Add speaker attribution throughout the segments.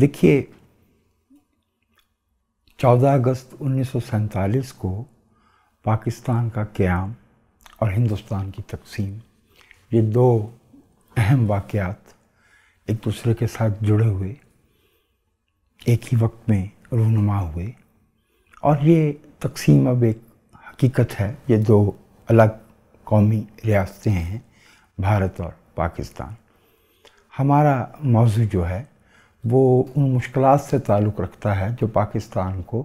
Speaker 1: देखिए 14 अगस्त उन्नीस को पाकिस्तान का क़्याम और हिंदुस्तान की तकसीम ये दो अहम वाक़ात एक दूसरे के साथ जुड़े हुए एक ही वक्त में रूनुमा हुए और ये तकसीम अब एक हकीकत है ये दो अलग कौमी रियासतें हैं भारत और पाकिस्तान हमारा मौजू जो है वो उन मुश्किल से ताल्लुक़ रखता है जो पाकिस्तान को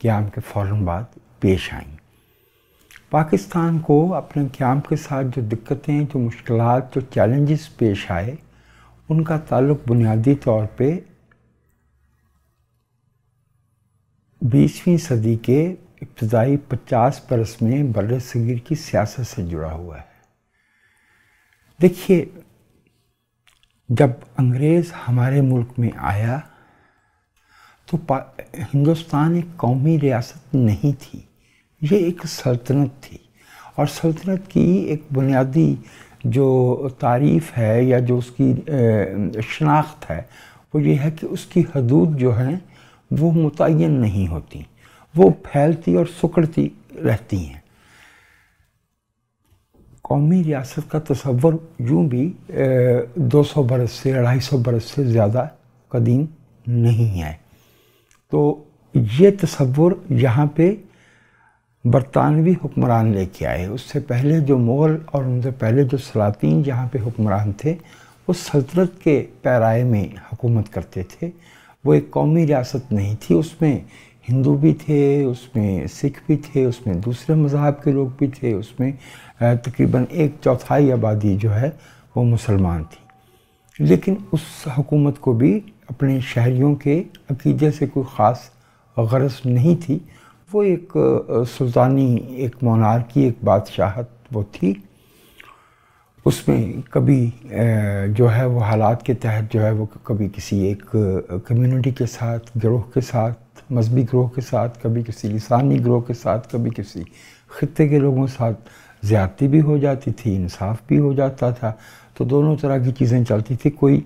Speaker 1: क्याम के फ़ौर बाद पेश आई पाकिस्तान को अपने क्याम के साथ जो दिक्कतें जो मुश्किल जो चैलेंजेस पेश आए उनका ताल्लुक़ बुनियादी तौर पे बीसवीं सदी के इब्तदाई पचास बरस में बर सगीर की सियासत से जुड़ा हुआ है देखिए जब अंग्रेज़ हमारे मुल्क में आया तो हिंदुस्तान एक कौमी रियासत नहीं थी ये एक सल्तनत थी और सल्तनत की एक बुनियादी जो तारीफ़ है या जो उसकी शनाख्त है वो ये है कि उसकी हदूद जो हैं वो मुतन नहीं होती वो फैलती और सुकड़ती रहती हैं कौमी रियासत का तस्वर यूँ भी दो सौ बरस से अढ़ाई सौ बरस से ज़्यादा कदीम नहीं है तो ये तस्वर यहाँ पे बरतानवी हुक्मरान लेके आए उससे पहले जो मुग़ल और उनसे पहले जो सलातीन जहाँ पे हुक्मरान थे वो सल्तनत के पैराए में हुकूमत करते थे वो एक कौमी रियासत नहीं थी उसमें हिंदू भी थे उसमें सिख भी थे उसमें दूसरे मज़हब के लोग भी थे उसमें तकरीबन एक चौथाई आबादी जो है वो मुसलमान थी लेकिन उस हुकूमत को भी अपने शहरीों के अकीदे से कोई ख़ास गरज नहीं थी वो एक सुल्तानी एक मोनार की एक बादशाहत वो थी उसमें कभी जो है वो हालात के तहत जो है वो कभी किसी एक कम्युनिटी के साथ गिरोह के साथ मजहबी गिरोह के साथ कभी किसी लसानी गिरोह के साथ कभी किसी ख़त्े के लोगों के साथ ज़्यादती भी हो जाती थी इंसाफ भी हो जाता था तो दोनों तरह की चीज़ें चलती थी कोई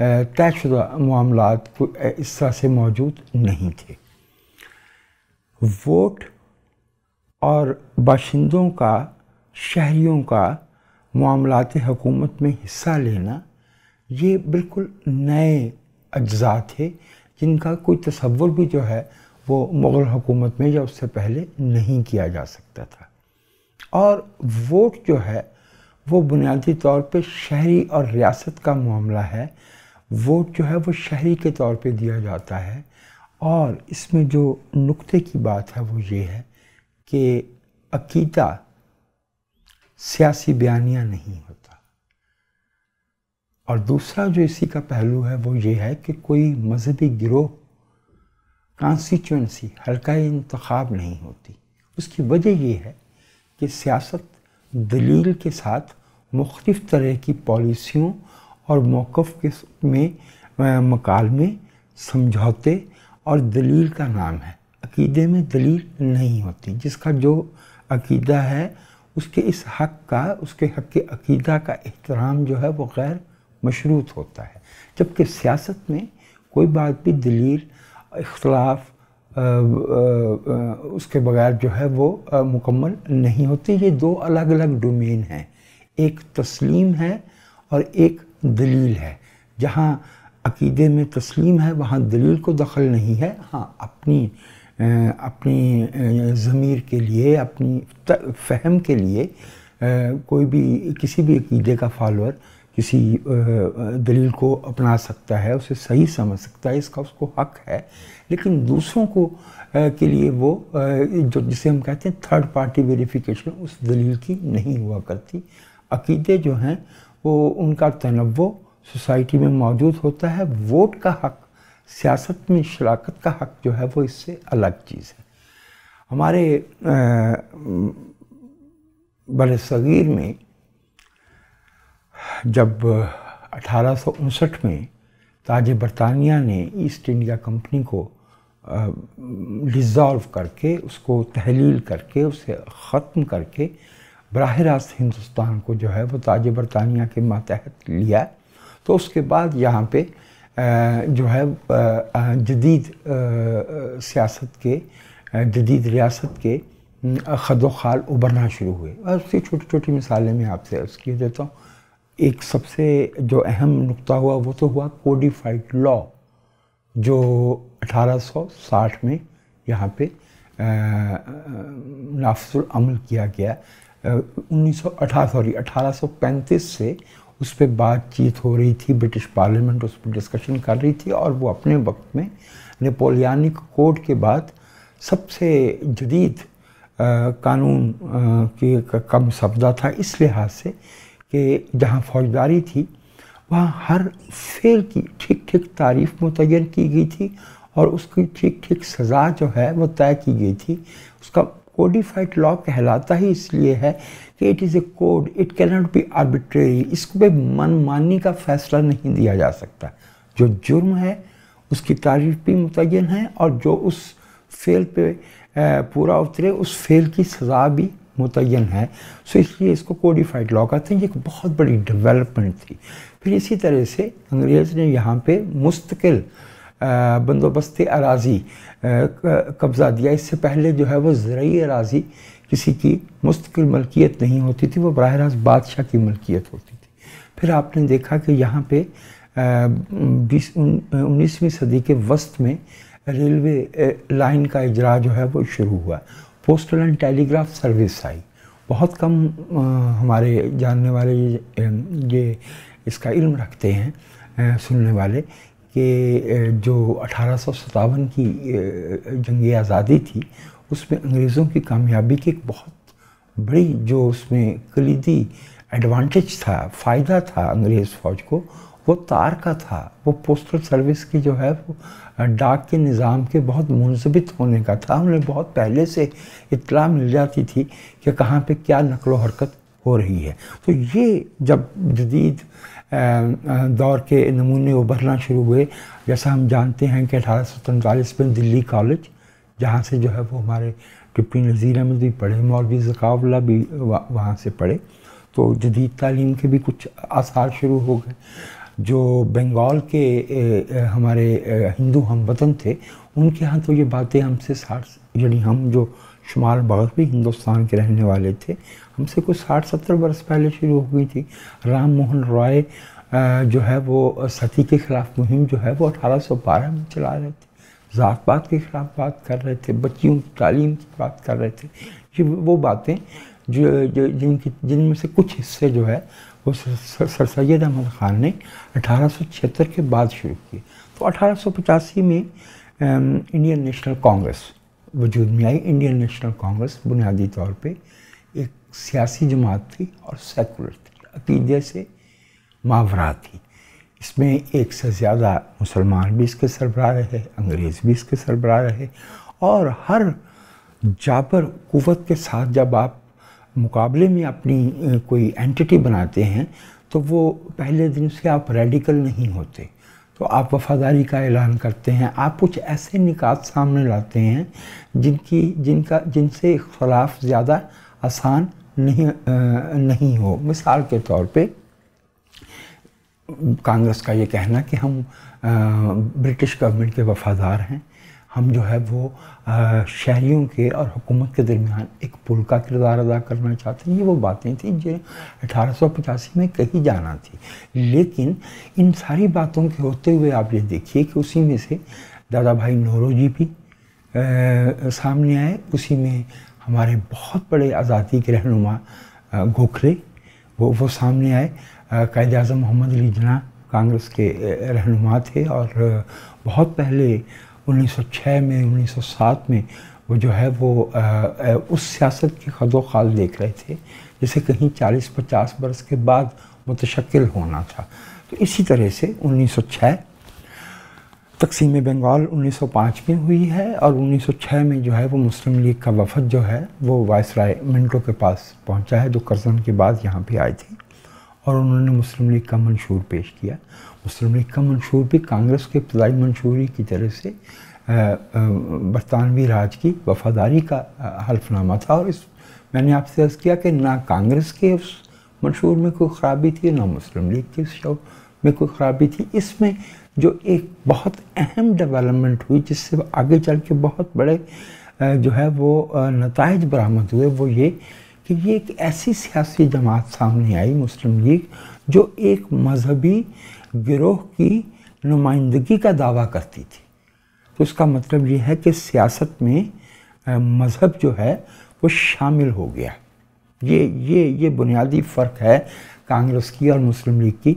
Speaker 1: तयशुदा मामला इस तरह से मौजूद नहीं थे वोट और बाशिंदों का शहरीों का मामलात हुकूमत में हिस्सा लेना ये बिल्कुल नए अज्जा थे जिनका कोई तस्वुर भी जो है वो मुग़ल हुकूमत में या उससे पहले नहीं किया जा सकता था और वोट जो है वो बुनियादी तौर पे शहरी और रियासत का मामला है वोट जो है वो शहरी के तौर पे दिया जाता है और इसमें जो नुक्ते की बात है वो ये है कि अकीदा सियासी बयानिया नहीं होता और दूसरा जो इसी का पहलू है वो ये है कि कोई मजहबी गिरोह कॉन्स्टिट्यूंसी हल्का इंतखब नहीं होती उसकी वजह यह है कि सियासत दलील के साथ मुख्तफ तरह की पॉलिसियों और मौक़ के में मकालमे समझौते और दलील का नाम है अकीदे में दलील नहीं होती जिसका जो अकीदा है उसके इस हक का उसके हक के अकीदा का एहतराम जो है वो गैर मशरूत होता है जबकि सियासत में कोई बात भी दलील इख्लाफ उसके बगैर जो है वो मुकम्मल नहीं होती ये दो अलग अलग डोमेन हैं एक तस्लीम है और एक दलील है जहाँ अकीदे में तस्लीम है वहाँ दलील को दखल नहीं है हाँ अपनी अपनी ज़मीर के लिए अपनी फहम के लिए कोई भी किसी भी अकीदे का फॉलोअर किसी दलील को अपना सकता है उसे सही समझ सकता है इसका उसको हक है लेकिन दूसरों को के लिए वो जो जिसे हम कहते हैं थर्ड पार्टी वेरिफिकेशन उस दलील की नहीं हुआ करती अकीदे जो हैं वो उनका तनवो सोसाइटी में मौजूद होता है वोट का हक सियासत में शराकत का हक जो है वो इससे अलग चीज़ है हमारे बर सग़ीर में जब अठारह में ताज बरतानिया ने ईस्ट इंडिया कंपनी को डिज़ोल्व करके उसको तहलील करके उसे ख़त्म करके बरह रास्त हिंदुस्तान को जो है वो ताज बरतानिया के मातहत लिया तो उसके बाद यहाँ पे जो है जदीद सियासत के जदीद रियासत के खदोखाल उभरना शुरू हुए और उसकी छोटी छोटी मिसालें मैं आपसे अर्ज़ किए देता हूँ एक सबसे जो अहम नुकता हुआ वो तो हुआ कोडिफाइड लॉ जो 1860 में यहाँ पे नाफसुल अमल किया गया उन्नीस सॉरी अठारह से उस पर बातचीत हो रही थी ब्रिटिश पार्लियामेंट उस पर डिस्कशन कर रही थी और वो अपने वक्त में नेपोलियानिक कोड के बाद सबसे जदीद कानून के कम का था इस लिहाज से कि जहाँ फौजदारी थी वहाँ हर फेल की ठीक ठीक तारीफ मुतन की गई थी और उसकी ठीक ठीक सज़ा जो है वो तय की गई थी उसका कोडिफाइड लॉ कहलाता ही इसलिए है कि it is a code it can not be arbitrary इसको मनमानी का फैसला नहीं दिया जा सकता जो जुर्म है उसकी तारीफ भी मुतन है और जो उस फेल पे पूरा उतरे उस फेल की सज़ा भी मुतन है सो इसलिए इसको कोडिफाइड लॉ कहते हैं ये एक बहुत बड़ी डेवलपमेंट थी फिर इसी तरह से अंग्रेज़ ने यहाँ पे मुस्तकिल बंदोबस्त अराजी कब्ज़ा दिया इससे पहले जो है वो ज़रूरी अराजी किसी की मुस्तकिल मलकियत नहीं होती थी वो बरह रास्त बादशाह की मलकियत होती थी फिर आपने देखा कि यहाँ पे बीस उन्नीसवीं सदी के वस्त में रेलवे लाइन का इजरा जो है वो शुरू हुआ पोस्टल एंड टेलीग्राफ सर्विस आई बहुत कम हमारे जानने वाले ये इसका इल्म रखते हैं सुनने वाले कि जो अठारह की जंग आज़ादी थी उसमें अंग्रेज़ों की कामयाबी की एक बहुत बड़ी जो उसमें कलीदी एडवांटेज था फ़ायदा था अंग्रेज़ फ़ौज को वो तार का था वो पोस्टल सर्विस की जो है वो डाक के निज़ाम के बहुत मुंसबित होने का था उन्हें बहुत पहले से इतला मिल जाती थी कि कहाँ पे क्या नकल हरकत हो रही है तो ये जब जदीद दौर के नमूने उभरना शुरू हुए जैसा हम जानते हैं कि अठारह सौ तैंतालीस में दिल्ली कॉलेज जहाँ से जो है वो हमारे डिप्टी नज़ीर अहमद भी पढ़े मौलवी जकावला भी वहाँ से पढ़े तो जदीद तालीम के भी कुछ आसार शुरू हो गए जो बंगाल के हमारे हिंदू हम वतन थे उनके यहाँ तो ये बातें हमसे साठ यानी हम जो शुमाल मगरबी हिंदुस्तान के रहने वाले थे हमसे कुछ साठ सत्तर वर्ष पहले शुरू हो गई थी राम मोहन रॉय जो है वो सती के ख़िलाफ़ मुहिम जो है वो 1812 में चला रहे थे ज़ात पात के ख़िलाफ़ बात कर रहे थे बच्चियों की तालीम की बात कर रहे थे ये वो बातें जो, जो जिनकी जिनमें से कुछ हिस्से जो है वो सर सैद अहमद ख़ान ने अठारह के बाद शुरू किए तो अठारह में इंडियन नेशनल कांग्रेस वजूद में आई इंडियन नेशनल कांग्रेस बुनियादी तौर पे एक सियासी जमात थी और सेकुलर थी अकीदे से मावरा थी इसमें एक से ज़्यादा मुसलमान भी इसके सरबराह रहे अंग्रेज़ भी इसके सरबरा रहे और हर जाबर कुत के साथ जब आप मुकाबले में अपनी कोई एंटिटी बनाते हैं तो वो पहले दिन से आप रेडिकल नहीं होते तो आप वफादारी का ऐलान करते हैं आप कुछ ऐसे निकात सामने लाते हैं जिनकी जिनका जिनसे इख्तलाफ ज़्यादा आसान नहीं आ, नहीं हो मिसाल के तौर पे कांग्रेस का ये कहना कि हम आ, ब्रिटिश गवर्नमेंट के वफादार हैं हम जो है वो शहरीों के और हुकूमत के दरमियान एक पुल का किरदार अदा करना चाहते हैं ये वो बातें थी जो अठारह में कही जाना थी लेकिन इन सारी बातों के होते हुए आप ये देखिए कि उसी में से दादा भाई जी भी आ, सामने आए उसी में हमारे बहुत बड़े आज़ादी के रहनुमा गोखले वो वो सामने आए कैद अजम मोहम्मद अली जना कांग्रेस के रहनुमा थे और बहुत पहले 1906 में 1907 में वो जो है वो आ, आ, उस सियासत की खदो खाल देख रहे थे जिसे कहीं 40-50 बरस के बाद मुतशक्ल होना था तो इसी तरह से 1906 तकसीम बंगाल 1905 में हुई है और 1906 में जो है वो मुस्लिम लीग का वफद जो है वो वायस राय मिनटों के पास पहुंचा है जो करजन के बाद यहाँ पे आए थे और उन्होंने मुस्लिम लीग का मंशूर पेश किया मुस्लिम लीग का मंशूर भी कांग्रेस के इब्तदाई मंशूरी की तरह से बरतानवी राज की वफादारी का हल्फनामा था और इस मैंने आपसे अर्ज़ किया कि ना कांग्रेस के उस मंशूर में कोई ख़राबी थी ना मुस्लिम लीग के शो में कोई ख़राबी थी इसमें जो एक बहुत अहम डेवलपमेंट हुई जिससे आगे चल के बहुत बड़े जो है वो नतज बरामद हुए वो ये कि ये एक ऐसी सियासी जमात सामने आई मुस्लिम लीग जो एक मजहबी गिरोह की नुमाइंदगी का दावा करती थी तो इसका मतलब ये है कि सियासत में मज़हब जो है वो शामिल हो गया ये ये ये बुनियादी फ़र्क है कांग्रेस की और मुस्लिम लीग की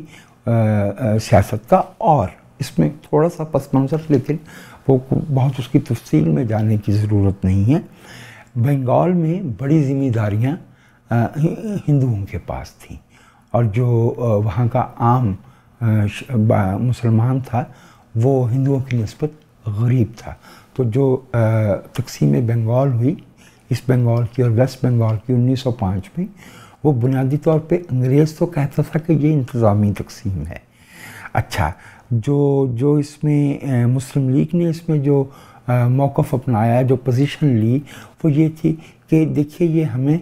Speaker 1: सियासत का और इसमें थोड़ा सा पस मंज़र लेकिन वो बहुत उसकी तफसील में जाने की ज़रूरत नहीं है बंगाल में बड़ी ज़िम्मेदारियाँ हिंदुओं के पास थी और जो वहाँ का आम मुसलमान था वो हिंदुओं की नस्बत गरीब था तो जो तकसीम बंगाल हुई इस बंगाल की और वेस्ट बंगाल की 1905 में वो बुनियादी तौर पे अंग्रेज़ तो कहता था कि ये इंतज़ामी तकसीम है अच्छा जो जो इसमें मुस्लिम लीग ने इसमें जो मौक़ अपनाया जो पोजीशन ली वो ये थी कि देखिए ये हमें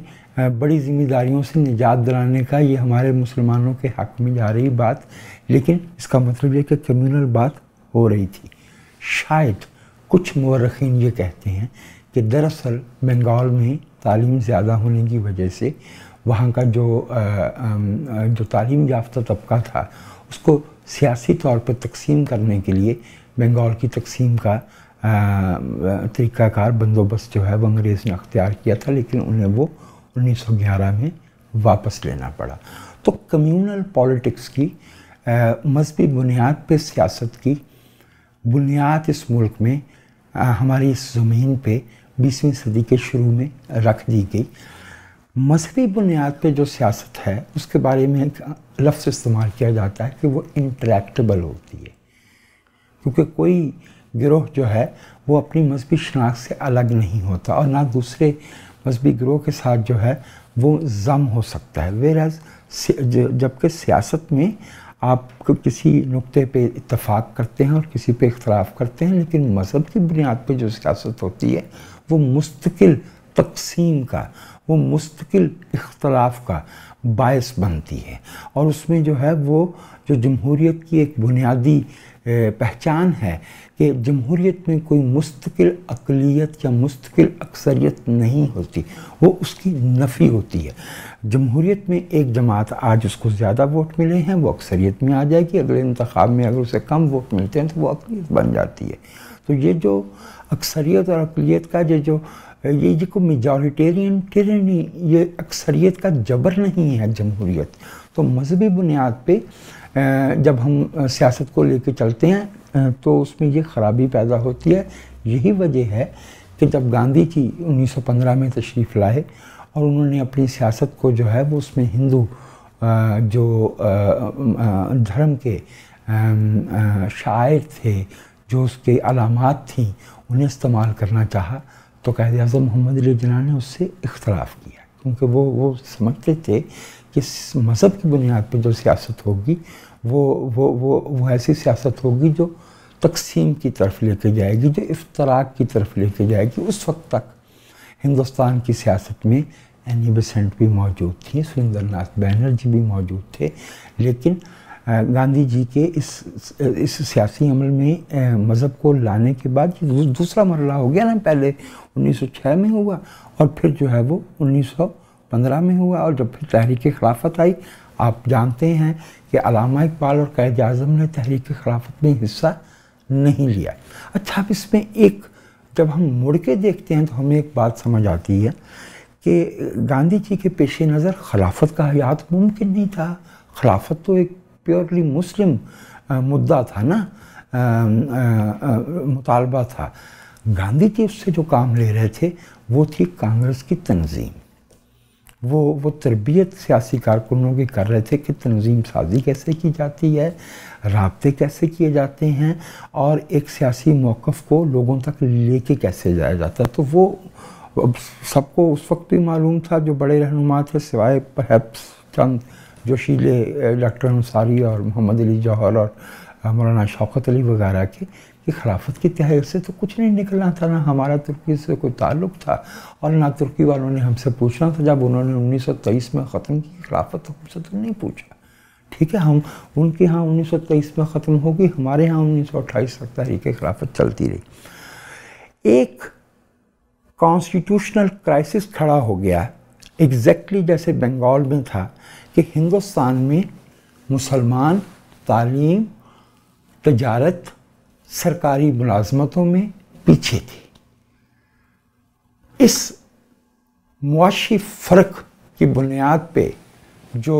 Speaker 1: बड़ी ज़िम्मेदारियों से निजात दिलाने का ये हमारे मुसलमानों के हक़ में जा रही बात लेकिन इसका मतलब यह कि कम्यूनल बात हो रही थी शायद कुछ मरखीन ये कहते हैं कि दरअसल बंगाल में तालीम ज़्यादा होने की वजह से वहाँ का जो आ, आ, जो तालीम याफ्ता तबका था उसको सियासी तौर पर तकसीम करने के लिए बंगाल की तकसीम का तरीक़ाकार बंदोबस्त जो है वो अंग्रेज़ ने अख्तियार किया था लेकिन उन्हें वो 1911 में वापस लेना पड़ा तो कम्यूनल पॉलिटिक्स की मजहबी बुनियाद पे सियासत की बुनियाद इस मुल्क में हमारी इस ज़मीन पे बीसवीं सदी के शुरू में रख दी गई मजहबी बुनियाद पे जो सियासत है उसके बारे में एक लफ्ज़ इस्तेमाल किया जाता है कि वो इंट्रैक्टबल होती है क्योंकि कोई गिरोह जो है वो अपनी मजहबी शनाख्त से अलग नहीं होता और ना दूसरे मजहबी गिरोह के साथ जो है वो जम हो सकता है वेर एज जबकि सियासत में आप किसी नुक्ते पे इतफाक़ करते हैं और किसी पे इख्तराफ करते हैं लेकिन मज़हब की बुनियाद पे जो सियासत होती है वो मुस्तकिल तकसीम का वो मुस्तकिल इख्तलाफ का बायस बनती है और उसमें जो है वो जो जमहूरीत की एक बुनियादी पहचान है कि जमहूरीत में कोई मुस्तकिल अकलीत या मुस्तकिल अक्सरियत नहीं होती वो उसकी नफ़ी होती है जमहूरीत में एक जमात आज उसको ज़्यादा वोट मिले हैं वो अक्सरियत में आ जाएगी अगले इंतखब में अगर उसे कम वोट मिलते हैं तो वो अकलीत बन जाती है तो ये जो अक्सरियत और अकलीत का ये जो ये ये को मेजॉरिटेरियन टेरनी ये अक्सरियत का जबर नहीं है जमहूरीत तो मजहबी बुनियाद पर जब हम सियासत को लेकर चलते हैं तो उसमें ये ख़राबी पैदा होती है यही वजह है कि जब गांधी जी 1915 में तशरीफ़ लाए और उन्होंने अपनी सियासत को जो है वो उसमें हिंदू जो धर्म के शायर थे जो उसके अलामत थी उन्हें इस्तेमाल करना चाहा तो कैद अजम मोहम्मद अली जना ने उससे इख्तलाफ किया क्योंकि वो वो समझते थे कि मज़हब की बुनियाद पर जो सियासत होगी वो वो वो वो ऐसी सियासत होगी जो तकसीम की तरफ लेके जाएगी जो इफ्तराक की तरफ लेके जाएगी उस वक्त तक हिंदुस्तान की सियासत में एनी बेसेंट भी मौजूद थी सुरेंद्र नाथ बैनर्जी भी मौजूद थे लेकिन गांधी जी के इस इस सियासी अमल में मज़हब को लाने के बाद दूसरा मरला हो गया ना पहले 1906 में हुआ और फिर जो है वो 1915 में हुआ और जब फिर तहरीक खिलाफत आई आप जानते हैं कि अलामा इकबाल और कैद अजम ने तहरीक खिलाफत में हिस्सा नहीं लिया अच्छा अब इसमें एक जब हम मुड़ के देखते हैं तो हमें एक बात समझ आती है कि गांधी जी के पेश नज़र खिलाफत का हयात मुमकिन नहीं था खिलाफत तो एक प्योरली मुस्लिम मुद्दा था ना मुतालबा था गांधी जी उससे जो काम ले रहे थे वो थी कांग्रेस की तंजीम वो वो तरबियत सियासी कारकुनों की कर रहे थे कि तनजीम साजी कैसे की जाती है रबते कैसे किए जाते हैं और एक सियासी मौक़ को लोगों तक ले कर कैसे जाया जाता है तो वो अब सबको उस वक्त भी मालूम था जो बड़े रहनुमा थे सिवाय परहप्स चंद जोशीले डॉक्टर अंसारी और मोहम्मद अली जौहर और मौलाना शौकत अली वगैरह के कि खिलाफत की तहरीर से तो कुछ नहीं निकलना था ना हमारा तुर्की से कोई ताल्लुक था और ना तुर्की वालों ने हमसे पूछना था जब उन्होंने उन्नीस में ख़त्म की खिलाफत तो हमसे तो नहीं पूछा ठीक है हम उनके यहाँ 1923 में ख़त्म होगी हमारे यहाँ उन्नीस अट्ठाईस तक तहरीक खिलाफत चलती रही एक कॉन्स्टिट्यूशनल क्राइसिस खड़ा हो गया एग्जैक्टली exactly जैसे बंगाल में था कि हिंदुस्तान में मुसलमान तालीम तजारत सरकारी मुलाजमतों में पीछे थी इस मुआशी फ़र्क की बुनियाद पे जो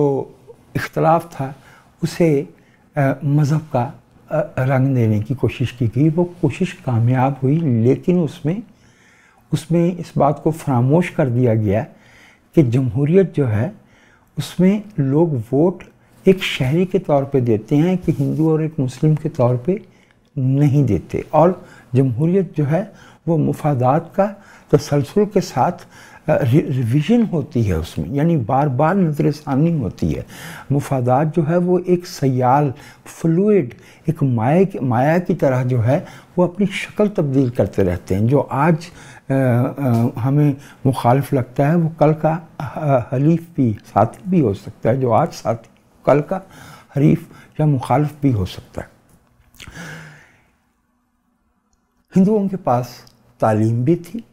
Speaker 1: इख्तलाफ था उसे मज़हब का रंग देने की कोशिश की गई वो कोशिश कामयाब हुई लेकिन उसमें उसमें इस बात को फरामोश कर दिया गया कि जमहूरीत जो है उसमें लोग वोट एक शहरी के तौर पे देते हैं कि हिंदू और एक मुस्लिम के तौर पे नहीं देते और जमहूरियत जो है वो मुफादात का तसलसल तो के साथ रिविज़न होती है उसमें यानी बार बार नजर षानी होती है मुफादात जो है वो एक सयाल फ्लूड एक माया की माया की तरह जो है वो अपनी शक्ल तब्दील करते रहते हैं जो आज आ, आ, हमें मुखालफ लगता है वो कल का हलीफ भी साथी भी हो सकता है जो आज साथी कल का हरीफ या मुखालफ भी हो सकता है हिंदुओं के पास तालीम भी थी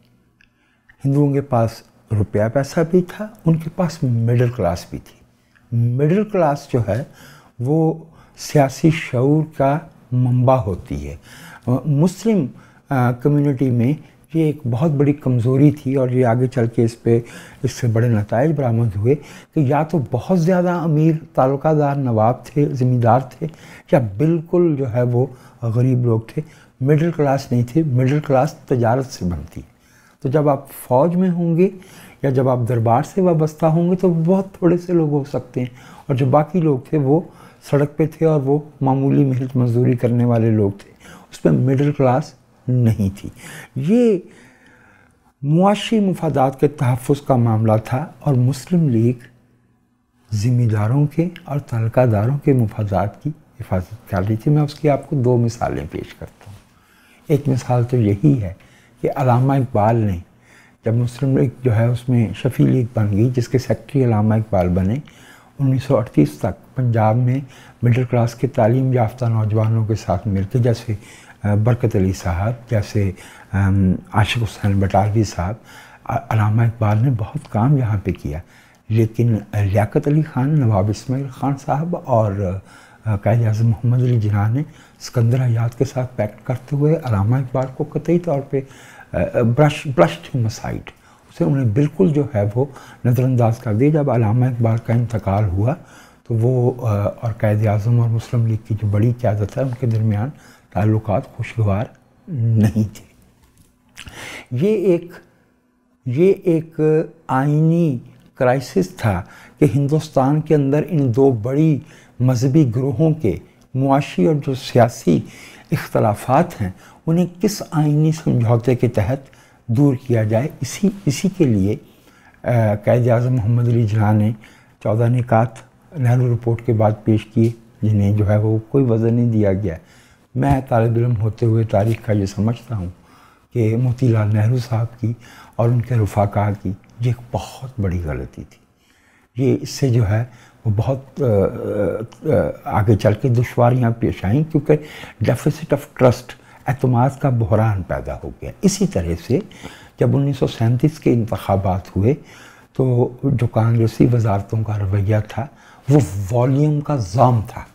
Speaker 1: हिंदुओं के पास रुपया पैसा भी था उनके पास मिडिल क्लास भी थी मिडिल क्लास जो है वो सियासी शूर का मंबा होती है मुस्लिम कम्युनिटी में ये एक बहुत बड़ी कमज़ोरी थी और ये आगे चल के इस पर इससे बड़े नतज बरामद हुए कि या तो बहुत ज़्यादा अमीर तालुकादार नवाब थे ज़मींदार थे या बिल्कुल जो है वो गरीब लोग थे मिडिल क्लास नहीं थे मिडिल क्लास तजारत से बनती तो जब आप फौज में होंगे या जब आप दरबार से वाबस्ता होंगे तो बहुत थोड़े से लोग हो सकते हैं और जो बाकी लोग थे वो सड़क पे थे और वो मामूली मेहनत मजदूरी करने वाले लोग थे उसमें मिडिल क्लास नहीं थी ये मुआशी मफादात के तहफ़ का मामला था और मुस्लिम लीग ज़िम्मेदारों के और तलकादारों के मफादात की हिफाजत कर रही थी मैं उसकी आपको दो मिसालें पेश करता एक मिसाल तो यही है कि अलामा इकबाल ने जब मुस्लिम लीग जो है उसमें शफ़ी लीग बन गई जिसके सेक्रेटरी अलामा इकबाल बने 1938 तक पंजाब में मिडिल क्लास के तालीम याफ्ता नौजवानों के साथ मिलकर जैसे बरकत अली साहब जैसे आशिक हुसैन बटालवी साहब अलामा इकबाल ने बहुत काम यहाँ पे किया लेकिन लियाकत अली ख़ान नवाब इसमाइल ख़ान साहब और कायद अजम मोहम्मद अली जिना ने सिकंदर हयात के साथ पैक्ट करते हुए अलामा इकबाल को कतई तौर पर ब्रश ब्रश्ड मसाइट उसे उन्हें बिल्कुल जो है वो नज़रअंदाज कर दिया जब अलामा इकबाल का इंतकाल हुआ तो वो और कायद अजम और मुस्लिम लीग की जो बड़ी क्यादत है उनके दरमियान ताल्लुक खुशगवार नहीं थे ये एक ये एक आइनी क्राइसिस था कि हिंदुस्तान के अंदर इन दो बड़ी मजहबी ग्रोहों के मुआशी और जो सियासी इख्तलाफात हैं उन्हें किस आइनी समझौते के तहत दूर किया जाए इसी इसी के लिए कैद अजम मोहम्मद अली जना ने चौदह निकात नेहरू रिपोर्ट के बाद पेश किए जिन्हें जो है वो कोई वज़न नहीं दिया गया मैं तालब इम होते हुए तारीख का ये समझता हूँ कि मोतीलाल नेहरू साहब की और उनके रफाक की ये एक बहुत बड़ी गलती थी ये इससे जो है वो बहुत आगे चल के दुशारियाँ पेश आई क्योंकि डेफिसिट ऑफ ट्रस्ट अतमाद का बहरान पैदा हो गया इसी तरह से जब उन्नीस के इंतबात हुए तो जो कांग्रेसी वजारतों का रवैया था वो वॉल्यूम का जाम था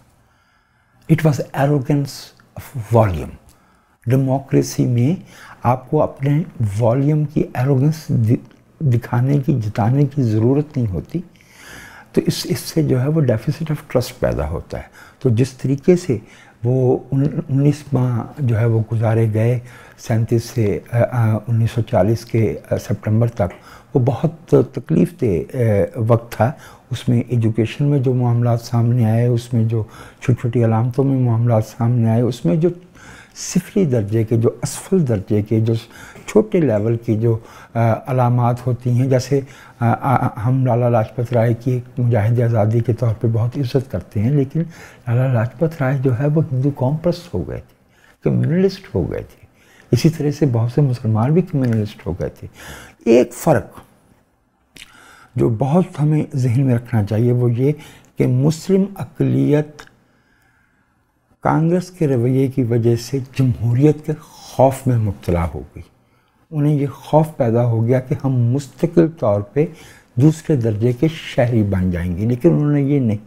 Speaker 1: it was arrogance of volume democracy में आपको अपने वॉल्यूम की एरोगेंस दिखाने की जिताने की ज़रूरत नहीं होती तो इस इससे जो है वो डेफिसिट ऑफ ट्रस्ट पैदा होता है तो जिस तरीके से वो उन्नीस माह जो है वो गुजारे गए सैंतीस से उन्नीस सौ चालीस के सितंबर तक वो बहुत तकलीफ दे वक्त था उसमें एजुकेशन में जो मामला सामने आए उसमें जो छोटी छोटी अलामतों में मामला सामने आए उसमें जो सिफली दर्जे के जो असफल दर्जे के जो छोटे लेवल की जो अलामत होती हैं जैसे आ, आ, हम लाला लाजपत राय की मुजाहिद आज़ादी के तौर पे बहुत इज्जत करते हैं लेकिन लाला लाजपत राय जो है वो हिंदू कौम परस्त हो गए थे कम्युनलिस्ट हो गए थे इसी तरह से बहुत से मुसलमान भी कम्युनलिस्ट हो गए थे एक फ़र्क जो बहुत हमें जहन में रखना चाहिए वो ये कि मुस्लिम अकलीत कांग्रेस के रवैये की वजह से जमहूरीत के खौफ में मुबतला हो गई उन्हें ये खौफ पैदा हो गया कि हम मुस्तकिल तौर पे दूसरे दर्जे के शहरी बन जाएंगे लेकिन उन्होंने ये नहीं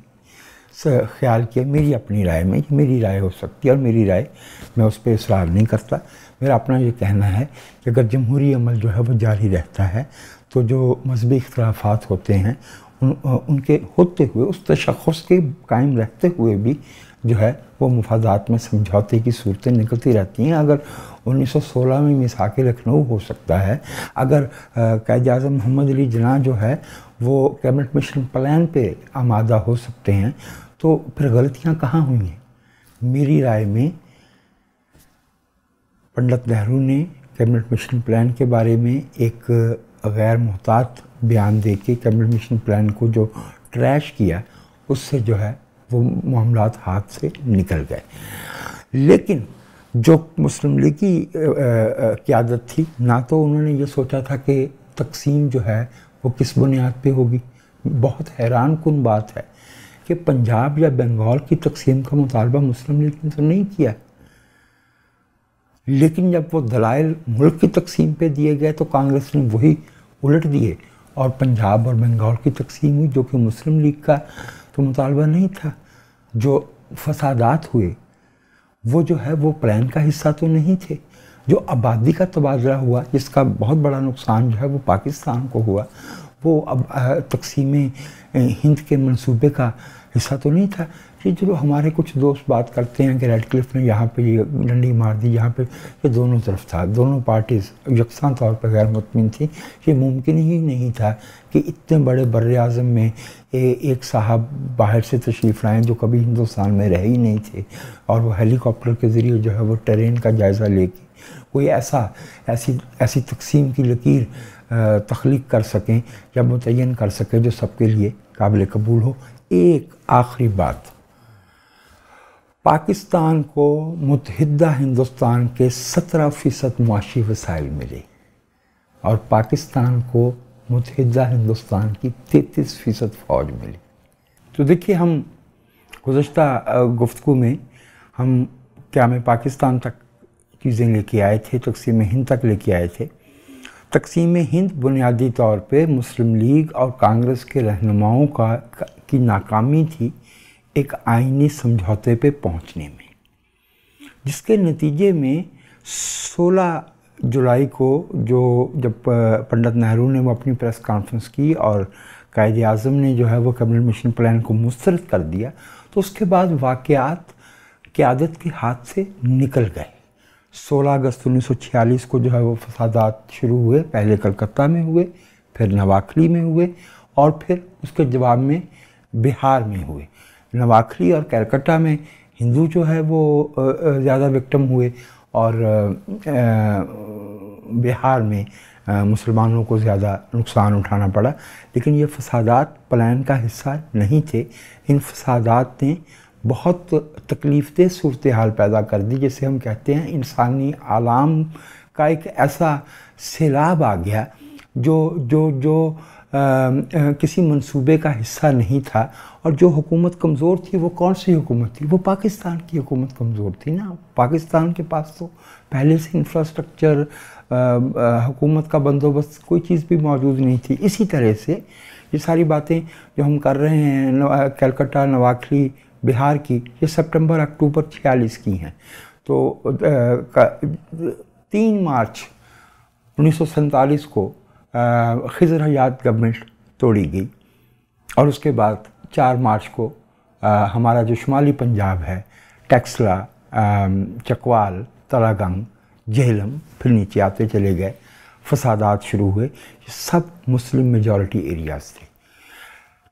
Speaker 1: ख्याल किया मेरी अपनी राय में मेरी राय हो सकती है और मेरी राय मैं उस पर इसरार नहीं करता मेरा अपना ये कहना है कि अगर जमहूरी अमल जो है वो जारी रहता है तो जो मजहबी इख्तलाफात होते हैं उन, उनके होते हुए उस तशखस के कायम रहते हुए भी जो है वो मुफादात में समझौते की सूरतें निकलती रहती हैं अगर 1916 में मिसाक लखनऊ हो सकता है अगर कैद अजम मोहम्मद अली जना जो है वो कैबिनेट मिशन प्लान पे आमादा हो सकते हैं तो फिर गलतियां कहाँ हुई हैं मेरी राय में पंडित नेहरू ने कैबिनेट मिशन प्लान के बारे में एक गैर मोहतात बयान दे के कैबिनेट मिशन प्लान को जो ट्रैश किया उससे जो है वो मामला हाथ से निकल गए लेकिन जो मुस्लिम लीग की क्यादत थी ना तो उन्होंने ये सोचा था कि तकसीम जो है वो किस बुनियाद पे होगी बहुत हैरान कन बात है कि पंजाब या बंगाल की तकसीम का मुतालबा मुस्लिम लीग ने तो नहीं किया लेकिन जब वो दलाइल मुल्क की तकसीम पे दिए गए तो कांग्रेस ने वही उलट दिए और पंजाब और बंगाल की तकसीम हुई जो कि मुस्लिम लीग का तो मुतालबा नहीं था जो फसादात हुए वो जो है वो प्लान का हिस्सा तो नहीं थे जो आबादी का तबादला हुआ जिसका बहुत बड़ा नुकसान जो है वो पाकिस्तान को हुआ वो अब तकसीम हिंद के मंसूबे का हिस्सा तो नहीं था कि चलो हमारे कुछ दोस्त बात करते हैं कि रेड क्लिफ ने यहाँ पे ये डंडी मार दी यहाँ पे ये दोनों तरफ था दोनों पार्टीज यकसा तौर पर गैर मुतमिन थी ये मुमकिन ही नहीं था कि इतने बड़े बर अज़म में ए, एक साहब बाहर से तशरीफ़ लाएँ जो कभी हिंदुस्तान में रहे ही नहीं थे और वो हेलीकॉप्टर के ज़रिए जो है वो ट्रेन का जायज़ा लेके कोई ऐसा ऐसी ऐसी तकसीम की लकीर तख्लीक कर सकें या मुतन कर सकें जो सबके लिए काबिल कबूल हो एक आखिरी बात पाकिस्तान को मुतहदा हिंदुस्तान के सत्रह फ़ीसद मुआशी वसाइल मिले और पाकिस्तान को मुतहदा हिंदुस्तान की तैतीस फ़ीसद फ़ौज मिली तो देखिए हम गुज्त गुफ्तु में हम क्या में पाकिस्तान तक चीज़ें लेके आए थे तकसीम हिंद तक लेके आए थे तकसीम हिंद बुनियादी तौर पे मुस्लिम लीग और कांग्रेस के रहनुमाओं का की नाकामी थी एक आईनी समझौते पे पहुंचने में जिसके नतीजे में 16 जुलाई को जो जब पंडित नेहरू ने वो अपनी प्रेस कॉन्फ्रेंस की और कायद अजम ने जो है वो कैबिनेट मिशन प्लान को मुस्तरद कर दिया तो उसके बाद वाक़ात क्यादत के हाथ से निकल गए 16 अगस्त 1946 को जो है वो फसादात शुरू हुए पहले कलकत्ता में हुए फिर नवाखली में हुए और फिर उसके जवाब में बिहार में हुए नवाखली और कैलकटा में हिंदू जो है वो ज़्यादा विक्टम हुए और बिहार में मुसलमानों को ज़्यादा नुकसान उठाना पड़ा लेकिन ये फसादात प्लान का हिस्सा नहीं थे इन फसादात ने बहुत तकलीफ सूरत हाल पैदा कर दी जिसे हम कहते हैं इंसानी आलाम का एक ऐसा सैलाब आ गया जो जो जो आ, आ, किसी मंसूबे का हिस्सा नहीं था और जो हुकूमत कमज़ोर थी वो कौन सी हुकूमत थी वो पाकिस्तान की हुकूमत कमज़ोर थी ना पाकिस्तान के पास तो पहले से इंफ्रास्ट्रक्चर हुकूमत का बंदोबस्त कोई चीज़ भी मौजूद नहीं थी इसी तरह से ये सारी बातें जो हम कर रहे हैं कलकत्ता नवाखली बिहार की ये सितंबर अक्टूबर छियालीस की हैं तो तीन मार्च उन्नीस को खजर हयात गवर्नमेंट तोड़ी गई और उसके बाद चार मार्च को आ, हमारा जो शुमाली पंजाब है टैक्सला चकवाल तलागंग जहलम फिर नीचे आते चले गए फसादात शुरू हुए सब मुस्लिम मेजॉरिटी एरियाज थे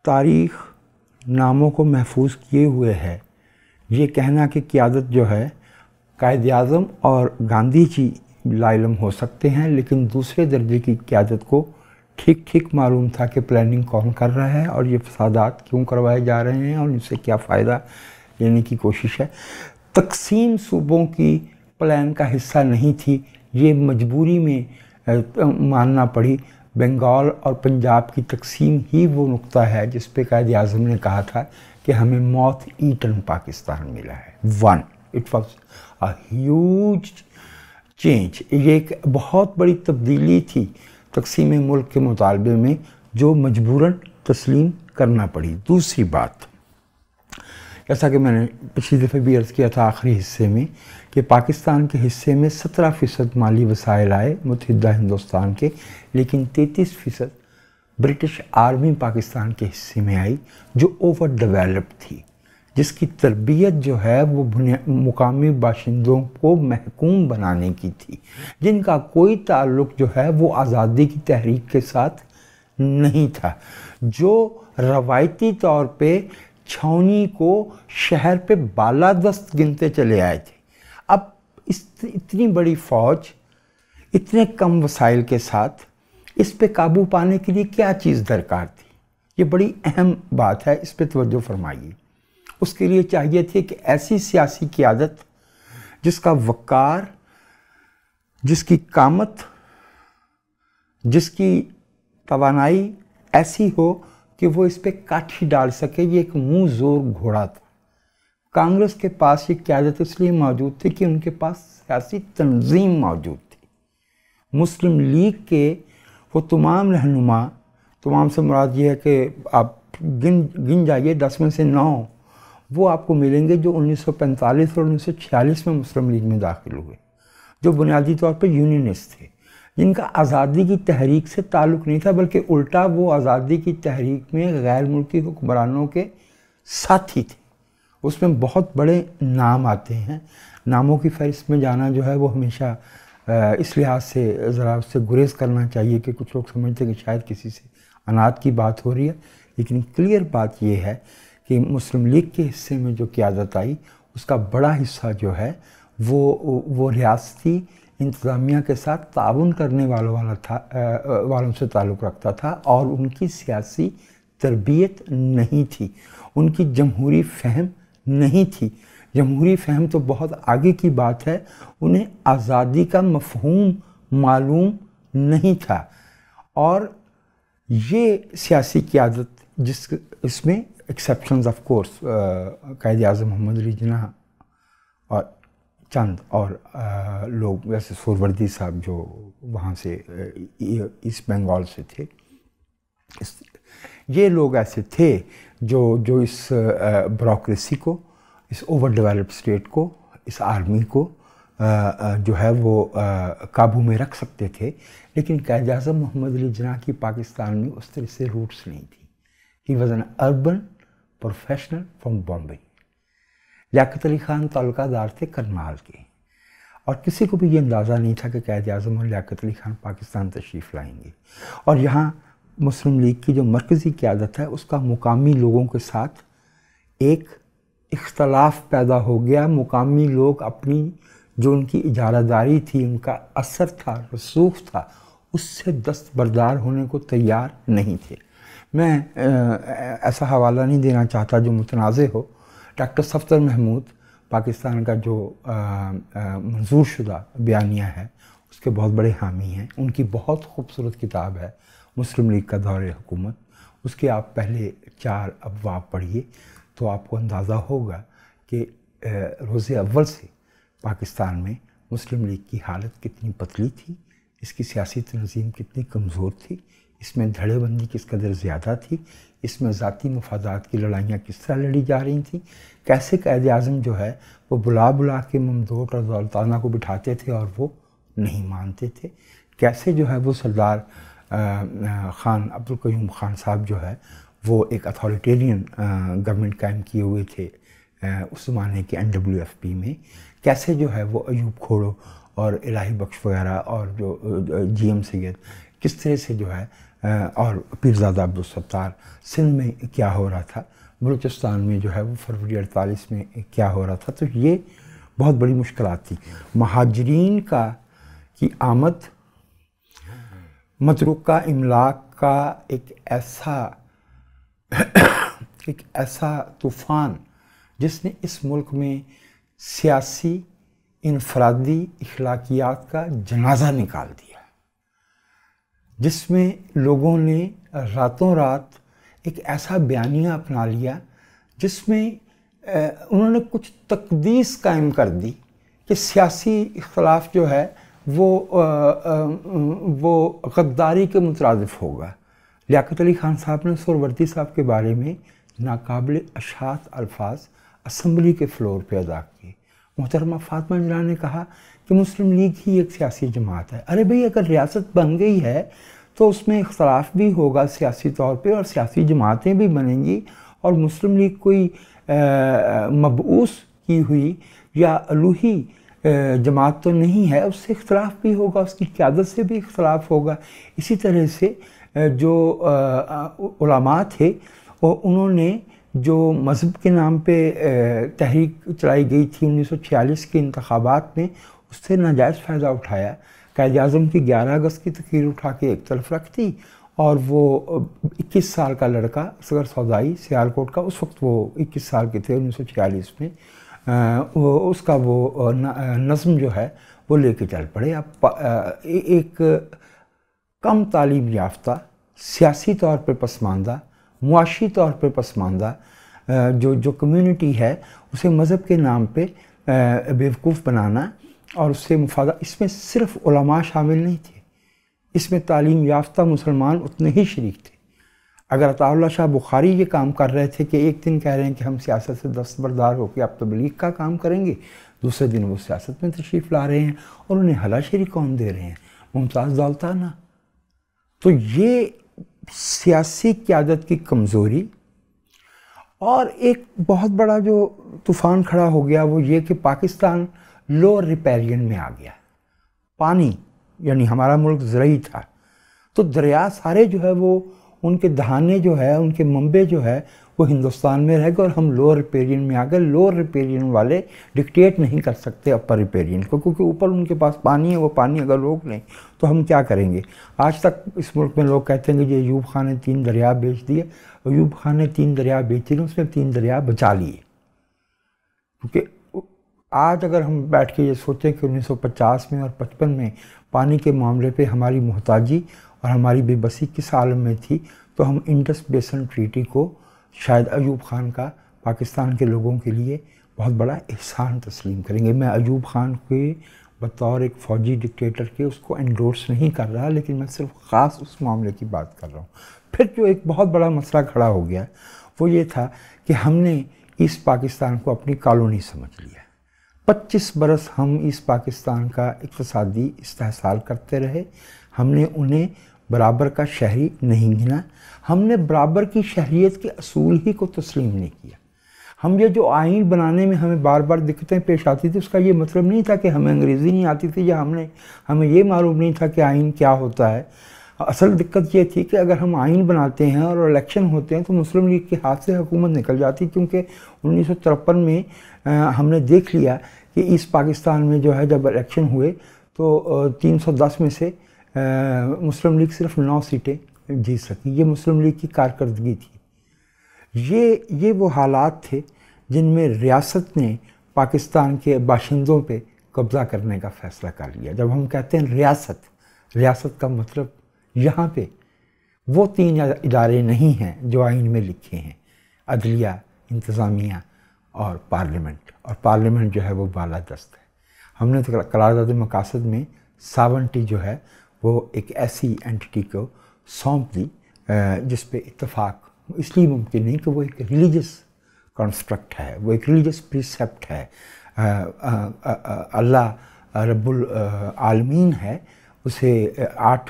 Speaker 1: तारीख नामों को महफूज किए हुए है ये कहना कि क्यादत जो है कायद अजम और गांधी जी लाइलम हो सकते हैं लेकिन दूसरे दर्जे की क्यादत को ठीक ठीक मालूम था कि प्लानिंग कौन कर रहा है और ये फसादात क्यों करवाए जा रहे हैं और इनसे क्या फ़ायदा लेने की कोशिश है तकसीम सूबों की प्लान का हिस्सा नहीं थी ये मजबूरी में मानना पड़ी बंगाल और पंजाब की तकसीम ही वो नुकता है जिस पे कायद अजम ने कहा था कि हमें मौत ईटन पाकिस्तान मिला है one it was as change ये एक बहुत बड़ी तब्दीली थी तकसीम मुल्क के मुतालबे में जो मजबूरन तस्लीम करना पड़ी दूसरी बात जैसा कि मैंने पिछली दफ़े भी अर्ज़ किया था आखिरी हिस्से में कि पाकिस्तान के हिस्से में सत्रह फ़ीसद माली वसाइल आए मुतहदा हिंदुस्तान के लेकिन तैंतीस फ़ीसद ब्रिटिश आर्मी पाकिस्तान के हिस्से में आई जो ओवर डेवलप थी जिसकी तरबियत जो है वो मुकामी बाशिंदों को महकूम बनाने की थी जिनका कोई ताल्लुक जो है वो आज़ादी की तहरीक के साथ नहीं था जो रवायती तौर पे छौनी को शहर पे दस्त गिनते चले आए थे अब इस इतनी बड़ी फ़ौज इतने कम वसाइल के साथ इस पे काबू पाने के लिए क्या चीज़ दरकार थी ये बड़ी अहम बात है इस पर तवज्जो फरमाइए उसके लिए चाहिए थी कि ऐसी सियासी क्यादत जिसका वक़ार जिसकी कामत जिसकी तोानाई ऐसी हो कि वो इस पर काठी डाल सके ये एक मुँह जोर घोड़ा था कांग्रेस के पास ये क्यादत इसलिए मौजूद थी कि उनके पास सियासी तंजीम मौजूद थी मुस्लिम लीग के वो तमाम रहनुमा तमाम से मुराद ये है कि आप गिन गिन जाइए दस में से नौ वो आपको मिलेंगे जो 1945 और 1946 में मुस्लिम लीग में दाखिल हुए जो बुनियादी तौर पर यूनियनिस्ट थे जिनका आज़ादी की तहरीक से ताल्लुक़ नहीं था बल्कि उल्टा वो आज़ादी की तहरीक में गैर मुल्की हुक्मरानों के साथी थे उसमें बहुत बड़े नाम आते हैं नामों की फहरिस्त में जाना जो है वो हमेशा इस लिहाज से ज़रा उससे गुरेज करना चाहिए कि कुछ लोग समझते कि शायद किसी से अनाथ की बात हो रही है लेकिन क्लियर बात यह है कि मुस्लिम लीग के हिस्से में जो क्यादत आई उसका बड़ा हिस्सा जो है वो वो रियासती इंतज़ामिया के साथ ताउन करने वालों वाला था आ, वालों से ताल्लुक़ रखता था और उनकी सियासी तरबियत नहीं थी उनकी जमहूरी फहम नहीं थी जमहूरी फहम तो बहुत आगे की बात है उन्हें आज़ादी का मफहूम मालूम नहीं था और ये सियासी क्यादत जिस इसमें एक्सेप्शंस ऑफ कोर्स कैद अजम मोहम्मद रिजना और चंद और आ, uh, लोग जैसे सोरवर्दी साहब जो वहाँ से uh, ईस्ट बंगाल से थे इस, ये लोग ऐसे थे जो जो इस ब्रोक्रेसी uh, को इस ओवर डेवलप स्टेट को इस आर्मी को आ, जो है वो काबू में रख सकते थे लेकिन कैद अजम मोहम्मद अली जना की पाकिस्तान में उस तरह से रूट्स नहीं थी He was an urban professional from Bombay Liaquat Ali Khan ताल्लुकादार थे करनाल के और किसी को भी ये अंदाज़ा नहीं था कि कैद अजम और लियात अली खान पाकिस्तान तशरीफ़ लाएंगे और यहाँ मुस्लिम लीग की जो मरकज़ी क्यादत है उसका मुकामी लोगों के साथ एक इख्तलाफ पैदा हो गया मुकामी लोग अपनी जो उनकी इजारादारी थी उनका असर था रसूख था उससे दस्तबरदार होने को तैयार नहीं थे मैं ऐसा हवाला नहीं देना चाहता जो मुतनाज़ हो डॉक्टर सफ्तर महमूद पाकिस्तान का जो मंजूर शुदा बयानिया है उसके बहुत बड़े हामी हैं उनकी बहुत खूबसूरत किताब है मुस्लिम लीग का दौर हुकूमत उसके आप पहले चार अफवाब पढ़िए तो आपको अंदाज़ा होगा कि रोज़े अव्वल से पाकिस्तान में मुस्लिम लीग की हालत कितनी पतली थी इसकी सियासी तनजीम कितनी कमज़ोर थी इसमें धड़ेबंदी किस कदर ज़्यादा थी इसमें ज़ाती मफादात की लड़ाइयाँ किस तरह लड़ी जा रही थी कैसे कैद अजम जो है वो बुला बुला के ममदोट और दौलताना को बिठाते थे और वो नहीं मानते थे कैसे जो है वो सरदार ख़ान अब्दुल अब्दुल्कयूम ख़ान साहब जो है वो एक अथॉरिटेरियन गवर्नमेंट कायम किए हुए थे उस ज़माने के एन डब्ल्यू एफ पी में कैसे जो है वो अयूब खोड़ो और इलाही बख्श वगैरह और जो जी एम सैद किस तरह से जो है और पीरजादा अब्दुलसत्तार सिंध में क्या हो रहा था बलूचिस्तान में जो है वो फरवरी अड़तालीस में क्या हो रहा था तो ये बहुत बड़ी मुश्किल थी महाजरीन का की आमद मतरुक का इमलाक का एक ऐसा एक ऐसा तूफ़ान जिसने इस मुल्क में सियासी इनफरादी अखलाकियात का जनाजा निकाल दिया जिसमें लोगों ने रातों रात एक ऐसा बयानिया अपना लिया जिसमें उन्होंने कुछ तकदीस कायम कर दी कि सियासी इख्लाफ जो है वो आ, आ, वो गद्दारी के मुतरदफ होगा लियाकत अली ख़ान साहब ने सोरवर्दी साहब के बारे में नाकबिल अशात अल्फाज असम्बली के फ्लोर पे अदा किए मोहतरमा फातमा इंजरा ने कहा कि मुस्लिम लीग ही एक सियासी जमात है अरे भाई अगर रियासत बन गई है तो उसमें इख्तलाफ भी होगा सियासी तौर पे और सियासी जमातें भी बनेंगी और मुस्लिम लीग कोई मबूस की हुई या अलूही जमात तो नहीं है उससे इख्तलाफ भी होगा उसकी क्यादत से भी इख्तलाफ होगा इसी तरह से जो उलामा थे उन्होंने जो मज़हब के नाम पे तहरीक चलाई गई थी 1946 के इंतबात में उससे नाजायज़ फ़ायदा उठाया कैद अजम की 11 अगस्त की तकरीर उठा के एक तरफ रख दी और वो 21 साल का लड़का असगर सौदाई सियालकोट का उस वक्त वो 21 साल के थे उन्नीस में आ, वो उसका वो नज़म जो है वो लेके चल पड़े अब एक कम तालीम याफ्ता सियासी तौर पर पसमानदा मुआशी तौर पर पसमानदा जो जो कम्युनिटी है उसे मज़हब के नाम पे बेवकूफ़ बनाना और उससे मुफादा इसमें सिर्फ उलमा शामिल नहीं थे इसमें तालीम याफ्ता मुसलमान उतने ही शरीक थे अगर अताउल्ला शाह बुखारी ये काम कर रहे थे कि एक दिन कह रहे हैं कि हम सियासत से दस्तबरदार होकर आप तबलीग तो का काम करेंगे दूसरे दिन वो सियासत में तशरीफ़ ला रहे हैं और उन्हें हलाशरी कौन दे रहे हैं मुमताज़ दालताना तो ये सियासी क्यादत की कमज़ोरी और एक बहुत बड़ा जो तूफ़ान खड़ा हो गया वो ये कि पाकिस्तान लोअर रिपेरियन में आ गया पानी यानी हमारा मुल्क ज़रई था तो दरिया सारे जो है वो उनके दहाने जो है उनके मंबे जो है वो हिंदुस्तान में रह गए और हम लोअर रिपेरियन में आ गए लोअर रिपेरियन वाले डिक्टेट नहीं कर सकते अपर रिपेरियन को क्योंकि ऊपर उनके पास पानी है वो पानी अगर रोक लें तो हम क्या करेंगे आज तक इस मुल्क में लोग कहते हैं कि ये यूब खान ने तीन दरिया बेच दिए यूब खान ने तीन दरिया बेच दिए उसने तीन दरिया बचा लिए क्योंकि आज अगर हम बैठ के ये सोचें कि 1950 में और 55 में पानी के मामले पे हमारी मोहताजी और हमारी बेबसी किस आलम में थी तो हम इंडस बेसन ट्रीटी को शायद अयूब खान का पाकिस्तान के लोगों के लिए बहुत बड़ा एहसान तस्लीम करेंगे मैं अयूब खान के बतौर एक फ़ौजी डिक्टेटर के उसको एंडोर्स नहीं कर रहा लेकिन मैं सिर्फ ख़ास उस मामले की बात कर रहा हूँ फिर जो एक बहुत बड़ा मसला खड़ा हो गया वो ये था कि हमने इस पाकिस्तान को अपनी कॉलोनी समझ लिया 25 बरस हम इस पाकिस्तान का इकतसादी इस्तेसाल करते रहे हमने उन्हें बराबर का शहरी नहीं गिना हमने बराबर की शहरीत के असूल ही को तस्लीम नहीं किया हम ये जो आइन बनाने में हमें बार बार दिक्कतें पेश आती थी उसका ये मतलब नहीं था कि हमें अंग्रेज़ी नहीं आती थी या हमने हमें ये मालूम नहीं था कि आइन क्या होता है असल दिक्कत ये थी कि अगर हम आइन बनाते हैं और इलेक्शन होते हैं तो मुस्लिम लीग के हाथ से हुकूमत निकल जाती क्योंकि उन्नीस में हमने देख लिया कि इस पाकिस्तान में जो है जब इलेक्शन हुए तो 310 में से मुस्लिम लीग सिर्फ नौ सीटें जीत सकी ये मुस्लिम लीग की कारकर्दगी थी ये ये वो हालात थे जिनमें रियासत ने पाकिस्तान के बाशिंदों पे कब्ज़ा करने का फ़ैसला कर लिया जब हम कहते हैं रियासत रियासत का मतलब यहाँ पे वो तीन इदारे नहीं हैं जो आइन में लिखे हैं अदलिया इंतज़ामिया और पार्लियामेंट और पार्लियामेंट जो है वो बाला दस्त है हमने तो करारदाद मकासद में सावनटी जो है वो एक ऐसी एंटिटी को सौंप दी जिस पे इतफाक़ इसलिए मुमकिन नहीं कि वो एक रिलीजस कंस्ट्रक्ट है वो एक रिलीजस प्रिसेप्ट है अल्लाह रब्बुल आलमीन है उसे आठ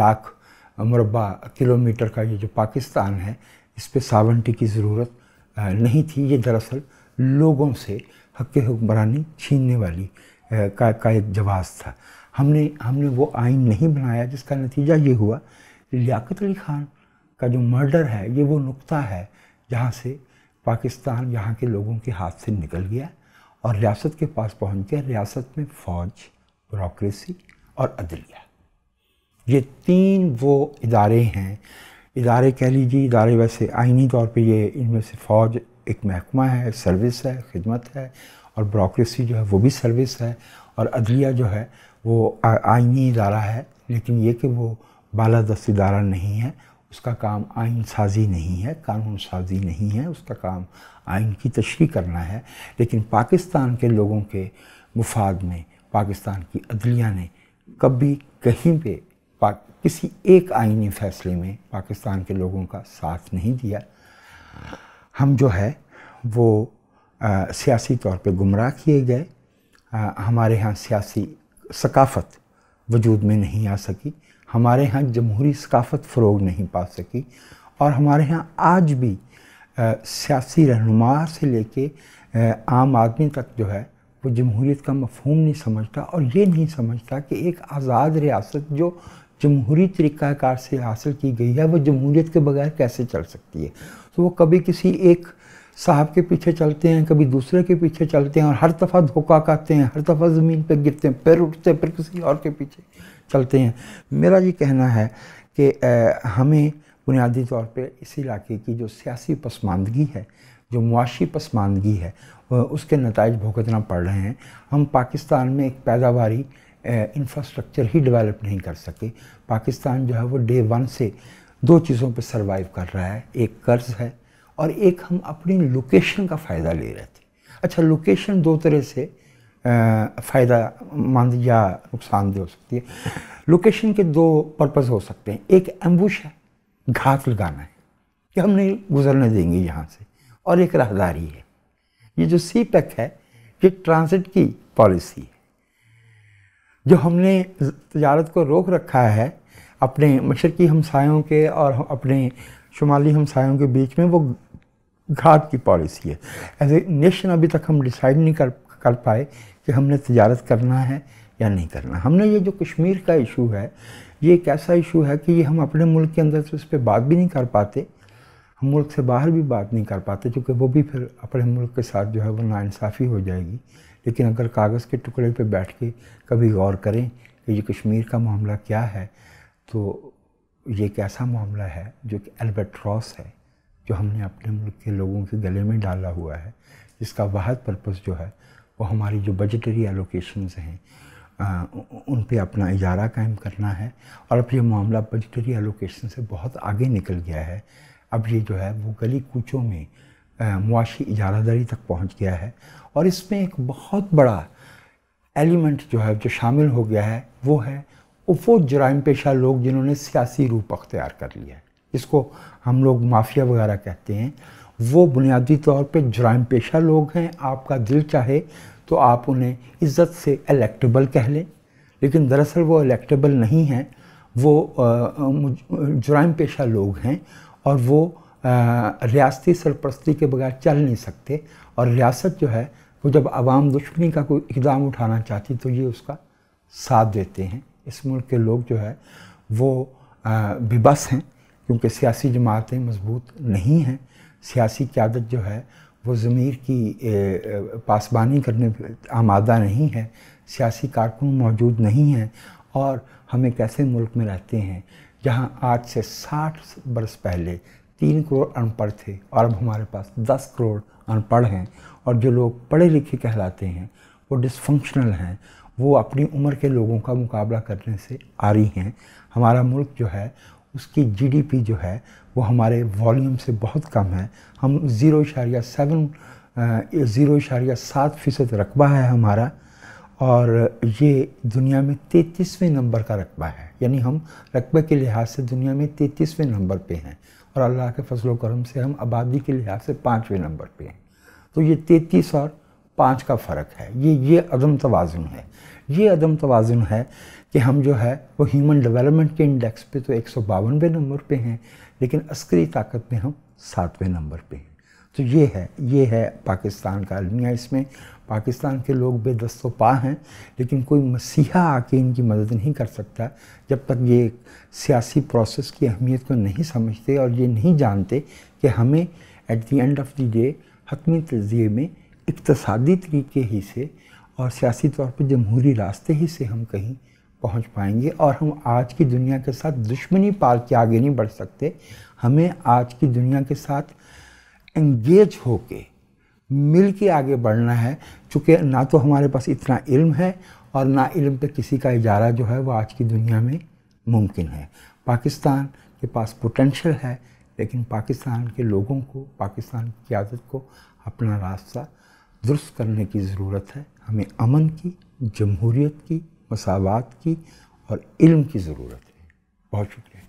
Speaker 1: लाख मुरबा किलोमीटर का ये जो पाकिस्तान है इस पर सावनटी की ज़रूरत नहीं थी ये दरअसल लोगों से हक हुक्मरानी छीनने वाली का का एक जवाब था हमने हमने वो आइन नहीं बनाया जिसका नतीजा ये हुआ लियाकत अली खान का जो मर्डर है ये वो नुक्ता है जहाँ से पाकिस्तान यहाँ के लोगों के हाथ से निकल गया और रियासत के पास पहुँच गया रियासत में फ़ौज ब्रोक्रेसी और अदलिया ये तीन वो इदारे हैं इदारे कह लीजिए इदारे वैसे आइनी तौर पे ये इनमें से फ़ौज एक महकमा है सर्विस है खिदमत है और ब्रोक्रेसी जो है वो भी सर्विस है और अदलिया जो है वो आइनी इदारा है लेकिन ये कि वो बाला दस्त इदारा नहीं है उसका काम आइन साजी नहीं है कानून साजी नहीं है उसका काम आइन की तशरी करना है लेकिन पाकिस्तान के लोगों के मुफाद में पाकिस्तान की अदलिया ने कभी कहीं पे किसी एक आइनी फैसले में पाकिस्तान के लोगों का साथ नहीं दिया हम जो है वो सियासी तौर पे गुमराह किए गए हमारे यहाँ सियासी सकाफ़त वजूद में नहीं आ सकी हमारे यहाँ जमहूरी सकाफ़त फ़रोग नहीं पा सकी और हमारे यहाँ आज भी सियासी रहनुमा से लेके आम आदमी तक जो है वो जमहूरीत का मफहूम नहीं समझता और ये नहीं समझता कि एक आज़ाद रियासत जो जमहूरी तरीक़ाकार से हासिल की गई है वो जमहूरीत के बगैर कैसे चल सकती है तो वो कभी किसी एक साहब के पीछे चलते हैं कभी दूसरे के पीछे चलते हैं और हर दफ़ा धोखा खाते हैं हर दफ़ा ज़मीन पर गिरते हैं पैर उठते हैं फिर किसी और के पीछे चलते हैं मेरा ये कहना है कि हमें बुनियादी तौर पर इस इलाके की जो सियासी पसमानदगी है जो मुआशी पसमानदगी है उसके नतज भुगतना पड़ रहे हैं हम पाकिस्तान में एक पैदावारी इंफ्रास्ट्रक्चर ही डेवलप नहीं कर सके पाकिस्तान जो है वो डे वन से दो चीज़ों पे सरवाइव कर रहा है एक कर्ज है और एक हम अपनी लोकेशन का फ़ायदा ले रहे थे अच्छा लोकेशन दो तरह से फ़ायदा मंद या नुकसानदेह हो सकती है लोकेशन के दो पर्पज़ हो सकते हैं एक एम्बुश है घात लगाना है कि हम नहीं गुजरने देंगे यहाँ से और एक राहदारी है ये जो सी पैक e है ये ट्रांसिट की पॉलिसी है जो हमने तजारत को रोक रखा है अपने मशरक़ी हमसायों के और अपने शुमाली हमसायों के बीच में वो घाट की पॉलिसी है एज ए नेशन अभी तक हम डिसाइड नहीं कर कर पाए कि हमने तजारत करना है या नहीं करना हमने ये जो कश्मीर का इशू है ये एक ऐसा इशू है कि ये हम अपने मुल्क के अंदर से उस पर बात भी नहीं कर पाते हम मुल्क से बाहर भी बात नहीं कर पाते क्योंकि वो भी फिर अपने मुल्क के साथ जो है वो नाानसाफ़ी हो जाएगी लेकिन अगर कागज़ के टुकड़े पे बैठ के कभी गौर करें कि ये कश्मीर का मामला क्या है तो ये एक ऐसा मामला है जो कि एल्बेट्रॉस है जो हमने अपने मुल्क के लोगों के गले में डाला हुआ है जिसका वाहद पर्पज़ जो है वो हमारी जो बजटरी एलोकेशंस हैं आ, उन पे अपना इजारा कायम करना है और अब ये मामला बजटरी एलोकेशन से बहुत आगे निकल गया है अब ये जो है वो गली कूचों में मुआशी इजारादारी तक पहुंच गया है और इसमें एक बहुत बड़ा एलिमेंट जो है जो शामिल हो गया है वो है वो जराइम पेशा लोग जिन्होंने सियासी रूप अख्तियार कर लिया है इसको हम लोग माफिया वगैरह कहते हैं वो बुनियादी तौर पे जराइम पेशा लोग हैं आपका दिल चाहे तो आप उन्हें इज़्ज़त से इलेक्टेबल कह लें लेकिन दरअसल वो इलेक्टेबल नहीं हैं वो जराइम पेशा लोग हैं और वो रियासती सरपरस्ती के बगैर चल नहीं सकते और रियासत जो है वो जब आवाम दुश्मनी का कोई इकदाम उठाना चाहती तो ये उसका साथ देते हैं इस मुल्क के लोग जो है वो बेबस हैं क्योंकि सियासी जमातें मजबूत नहीं हैं सियासी क्यादत जो है वो ज़मीर की पासबानी करने आमादा नहीं है सियासी कारकुन मौजूद नहीं हैं और हम एक ऐसे मुल्क में रहते हैं जहाँ आज से साठ बरस पहले तीन करोड़ अनपढ़ थे और अब हमारे पास दस करोड़ अनपढ़ हैं और जो लोग पढ़े लिखे कहलाते हैं वो डिसफंक्शनल हैं वो अपनी उम्र के लोगों का मुकाबला करने से आ रही हैं हमारा मुल्क जो है उसकी जीडीपी जो है वो हमारे वॉल्यूम से बहुत कम है हम ज़ीरो इशारिया सेवन ज़ीरो इशारिया सात फ़ीसद रकबा है हमारा और ये दुनिया में तैतीसवें नंबर का रकबा है यानी हम रकबे के लिहाज से दुनिया में तैतीसवें नंबर पे हैं और अल्लाह के फसलोक्रम करम से हम आबादी के लिहाज से पाँचवें नंबर पे हैं तो ये तैतीस और पाँच का फ़र्क है ये ये अदम तोज़ुन है ये अदम तोज़ुन है कि हम जो है वो ह्यूमन डेवलपमेंट के इंडेक्स पे तो एक सौ बावनवे नंबर पे हैं लेकिन अस्करी ताकत में हम सातवें नंबर पे हैं तो ये है ये है पाकिस्तान का अलमिया इसमें पाकिस्तान के लोग बेदस्तों पा हैं लेकिन कोई मसीहा आके इनकी मदद नहीं कर सकता जब तक ये सियासी प्रोसेस की अहमियत को नहीं समझते और ये नहीं जानते कि हमें at the end of the day हतमी तजिए में इकतसादी तरीके ही से और सियासी तौर पर जमहूरी रास्ते ही से हम कहीं पहुंच पाएंगे और हम आज की दुनिया के साथ दुश्मनी पाल के आगे नहीं बढ़ सकते हमें आज की दुनिया के साथ एंगेज होके मिल के आगे बढ़ना है चूँकि ना तो हमारे पास इतना इल्म है और ना इल्म पे किसी का इजारा जो है वो आज की दुनिया में मुमकिन है पाकिस्तान के पास पोटेंशल है लेकिन पाकिस्तान के लोगों को पाकिस्तान की आदत को अपना रास्ता दुरुस्त करने की ज़रूरत है हमें अमन की जमहूरीत की मसावत की और इल्म की ज़रूरत है बहुत शुक्रिया